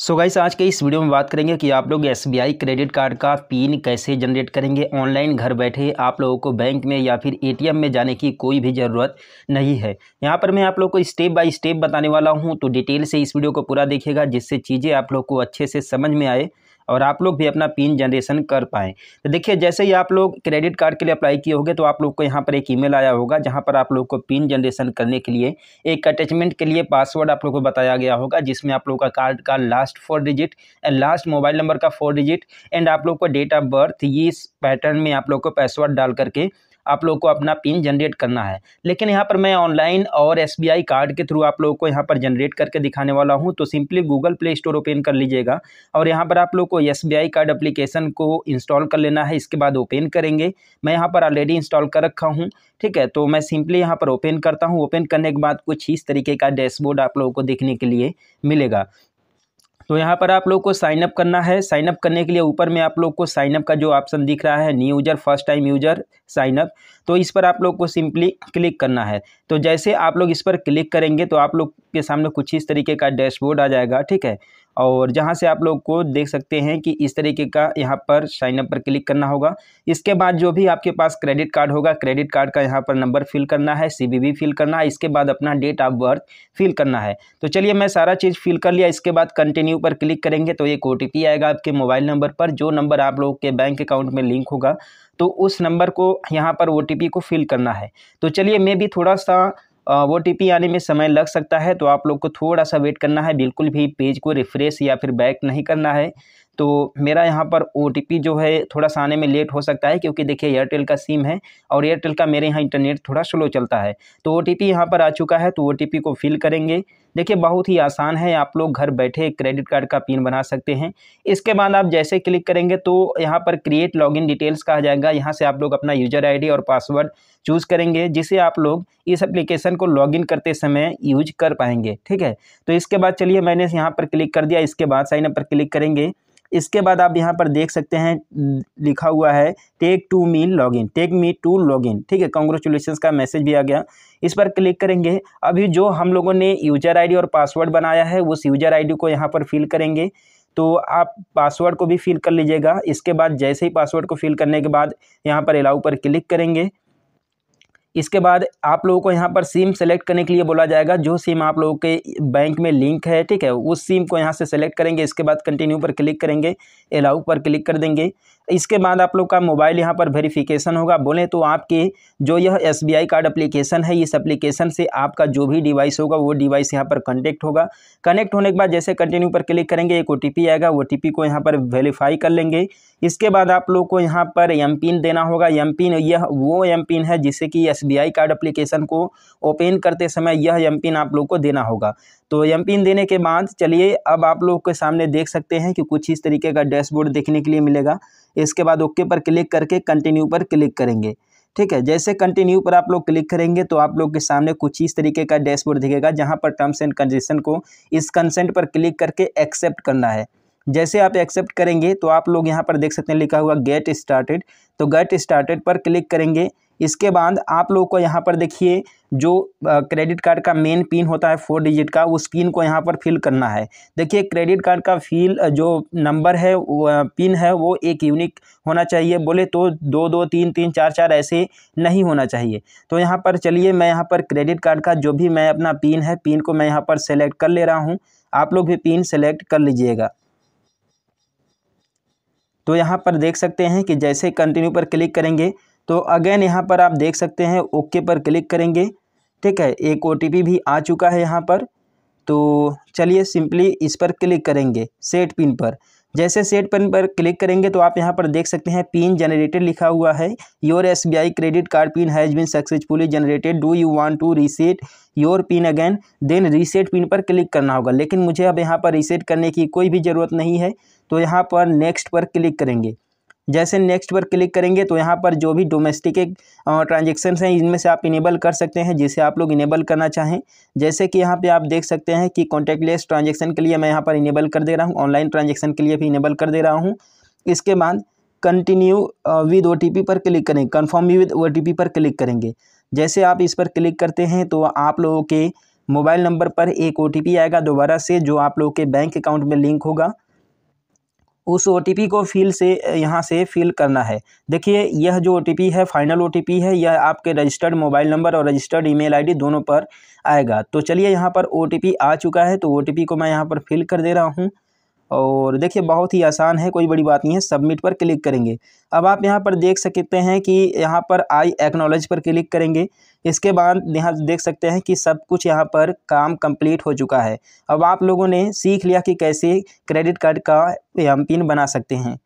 सो so guys आज के इस वीडियो में बात करेंगे कि आप लोग एस क्रेडिट कार्ड का पिन कैसे जनरेट करेंगे ऑनलाइन घर बैठे आप लोगों को बैंक में या फिर एटीएम में जाने की कोई भी ज़रूरत नहीं है यहाँ पर मैं आप लोग को स्टेप बाय स्टेप बताने वाला हूँ तो डिटेल से इस वीडियो को पूरा देखिएगा जिससे चीज़ें आप लोग को अच्छे से समझ में आए और आप लोग भी अपना पिन जनरेशन कर पाएँ तो देखिए जैसे ही आप लोग क्रेडिट कार्ड के लिए अप्लाई किए होंगे तो आप लोग को यहाँ पर एक ईमेल आया होगा जहाँ पर आप लोग को पिन जनरेशन करने के लिए एक अटैचमेंट के लिए पासवर्ड आप लोग को बताया गया होगा जिसमें आप लोग का कार्ड का last four digit and last mobile number का फोर डिजिट एंड आप लोग को डेट ऑफ बर्थ इस पैटर्न में आप लोग को पासवर्ड डाल करके आप लोग को अपना पिन जनरेट करना है लेकिन यहाँ पर मैं ऑनलाइन और एस कार्ड के थ्रू आप लोग को यहाँ पर जनरेट करके दिखाने वाला हूँ तो simply Google play store open कर लीजिएगा और यहाँ पर आप लोग को एस कार्ड अप्लीकेशन को इंस्टॉल कर लेना है इसके बाद ओपन करेंगे मैं यहाँ पर ऑलरेडी इंस्टॉल कर रखा हूँ ठीक है तो मैं सिंपली यहाँ पर ओपन करता हूँ ओपन करने के बाद कुछ इस तरीके का डैशबोर्ड आप लोगों को देखने के लिए मिलेगा तो यहाँ पर आप लोग को साइनअप करना है साइनअप करने के लिए ऊपर में आप लोग को साइनअप का जो ऑप्शन दिख रहा है new user first time user sign up तो इस पर आप लोग को सिंपली क्लिक करना है तो जैसे आप लोग इस पर क्लिक करेंगे तो आप लोग के सामने कुछ इस तरीके का डैशबोर्ड आ जाएगा ठीक है और जहाँ से आप लोग को देख सकते हैं कि इस तरीके का यहाँ पर साइनअप पर क्लिक करना होगा इसके बाद जो भी आपके पास क्रेडिट कार्ड होगा क्रेडिट कार्ड का यहाँ पर नंबर फिल करना है सी फिल करना है इसके बाद अपना डेट ऑफ बर्थ फिल करना है तो चलिए मैं सारा चीज़ फिल कर लिया इसके बाद कंटिन्यू पर क्लिक करेंगे तो एक ओ आएगा आपके मोबाइल नंबर पर जो नंबर आप लोग के बैंक अकाउंट में लिंक होगा तो उस नंबर को यहाँ पर ओ को फिल करना है तो चलिए मैं भी थोड़ा सा ओ टी आने में समय लग सकता है तो आप लोग को थोड़ा सा वेट करना है बिल्कुल भी पेज को रिफ्रेश या फिर बैक नहीं करना है तो मेरा यहाँ पर ओ जो है थोड़ा सा आने में लेट हो सकता है क्योंकि देखिए एयरटेल का सिम है और एयरटेल का मेरे यहाँ इंटरनेट थोड़ा स्लो चलता है तो ओ टी यहाँ पर आ चुका है तो ओ को फिल करेंगे देखिए बहुत ही आसान है आप लोग घर बैठे क्रेडिट कार्ड का पिन बना सकते हैं इसके बाद आप जैसे क्लिक करेंगे तो यहाँ पर क्रिएट लॉगिन डिटेल्स कहा जाएगा यहाँ से आप लोग अपना यूजर आईडी और पासवर्ड चूज़ करेंगे जिसे आप लोग इस एप्लीकेशन को लॉगिन करते समय यूज कर पाएंगे ठीक है तो इसके बाद चलिए मैंने यहाँ पर क्लिक कर दिया इसके बाद साइनअप पर क्लिक करेंगे इसके बाद आप यहाँ पर देख सकते हैं लिखा हुआ है take to me log in take me to log in ठीक है कॉन्ग्रेचुलेशन का मैसेज भी आ गया इस पर क्लिक करेंगे अभी जो हम लोगों ने यूजर आई और पासवर्ड बनाया है उस यूजर आई को यहाँ पर फिल करेंगे तो आप पासवर्ड को भी फिल कर लीजिएगा इसके बाद जैसे ही पासवर्ड को फिल करने के बाद यहाँ पर अलाउ पर क्लिक करेंगे इसके बाद आप लोगों को यहाँ पर सिम सेलेक्ट करने के लिए बोला जाएगा जो सिम आप लोगों के बैंक में लिंक है ठीक है उस सिम को यहाँ से सेलेक्ट करेंगे इसके बाद कंटिन्यू पर क्लिक करेंगे अलाउ पर क्लिक कर देंगे इसके बाद आप लोग का मोबाइल यहाँ पर वेरिफिकेशन होगा बोलें तो आपके जो यह एस कार्ड अप्लीकेशन है इस अप्लीकेशन से आपका जो भी डिवाइस होगा वो डिवाइस यहाँ पर कनेक्ट होगा कनेक्ट होने के बाद जैसे कंटिन्यू पर क्लिक करेंगे एक ओ आएगा ओ को यहाँ पर वेरीफाई कर लेंगे इसके बाद आप लोग को यहाँ पर एम देना होगा एम यह वो एम है जिससे कि एसबीआई कार्ड अप्लीकेशन को ओपन करते समय यह एम पिन आप लोग को देना होगा तो एम पिन देने के बाद चलिए अब आप लोग के सामने देख सकते हैं कि कुछ इस तरीके का डैशबोर्ड देखने के लिए मिलेगा इसके बाद ओके पर क्लिक करके कंटिन्यू पर क्लिक करेंगे ठीक है जैसे कंटिन्यू पर आप लोग क्लिक करेंगे तो आप लोग के सामने कुछ इस तरीके का डैशबोर्ड दिखेगा जहाँ पर टर्म्स एंड कंडीशन को इस कंसेंट पर क्लिक करके एक्सेप्ट करना है जैसे आप एक्सेप्ट करेंगे तो आप लोग यहां पर देख सकते हैं लिखा हुआ गेट स्टार्टेड तो गेट स्टार्टेड पर क्लिक करेंगे इसके बाद आप लोग को यहाँ पर देखिए जो क्रेडिट कार्ड का मेन पिन होता है फोर डिजिट का उस पिन को यहाँ पर फिल करना है देखिए क्रेडिट कार्ड का फिल जो नंबर है पिन है वो एक यूनिक होना चाहिए बोले तो दो दो तीन तीन चार चार ऐसे नहीं होना चाहिए तो यहाँ पर चलिए मैं यहाँ पर क्रेडिट कार्ड का जो भी मैं अपना पिन है पिन को मैं यहाँ पर सेलेक्ट कर ले रहा हूँ आप लोग भी पिन सेलेक्ट कर लीजिएगा तो यहाँ पर देख सकते हैं कि जैसे कंटिन्यू पर क्लिक करेंगे तो अगेन यहाँ पर आप देख सकते हैं ओके पर क्लिक करेंगे ठीक है एक ओ भी आ चुका है यहाँ पर तो चलिए सिंपली इस पर क्लिक करेंगे सेट पिन पर जैसे सेट पिन पर क्लिक करेंगे तो आप यहाँ पर देख सकते हैं पिन जनरेटेड लिखा हुआ है your S B I credit card pin has been successfully generated do you want to reset your pin again then reset pin पर क्लिक करना होगा लेकिन मुझे अब यहाँ पर रीसेट करने की कोई भी ज़रूरत नहीं है तो यहाँ पर नेक्स्ट पर क्लिक करेंगे जैसे नेक्स्ट पर क्लिक करेंगे तो यहाँ पर जो भी डोमेस्टिक ट्रांजेक्शन हैं इनमें से आप इनेबल कर सकते हैं जिसे आप लोग इनेबल करना चाहें जैसे कि यहाँ पे आप देख सकते हैं कि कॉन्टैक्टलेस ट्रांजेक्शन के लिए मैं यहाँ पर इनेबल कर दे रहा हूँ ऑनलाइन ट्रांजेक्शन के लिए भी इनेबल कर दे रहा हूँ इसके बाद कंटिन्यू विद ओ पर क्लिक करें कन्फर्म विद ओ पर क्लिक करेंगे जैसे आप इस पर क्लिक करते हैं तो आप लोगों के मोबाइल नंबर पर एक ओ आएगा दोबारा से जो आप लोगों के बैंक अकाउंट में लिंक होगा उस ओ को फिल से यहाँ से फिल करना है देखिए यह जो ओ है फाइनल ओ है यह आपके रजिस्टर्ड मोबाइल नंबर और रजिस्टर्ड ईमेल आईडी दोनों पर आएगा तो चलिए यहाँ पर ओ आ चुका है तो ओ को मैं यहाँ पर फिल कर दे रहा हूँ और देखिए बहुत ही आसान है कोई बड़ी बात नहीं है सबमिट पर क्लिक करेंगे अब आप यहाँ पर देख सकते हैं कि यहाँ पर आई एक्नोलॉज पर क्लिक करेंगे इसके बाद यहाँ देख सकते हैं कि सब कुछ यहाँ पर काम कंप्लीट हो चुका है अब आप लोगों ने सीख लिया कि कैसे क्रेडिट कार्ड का एम पिन बना सकते हैं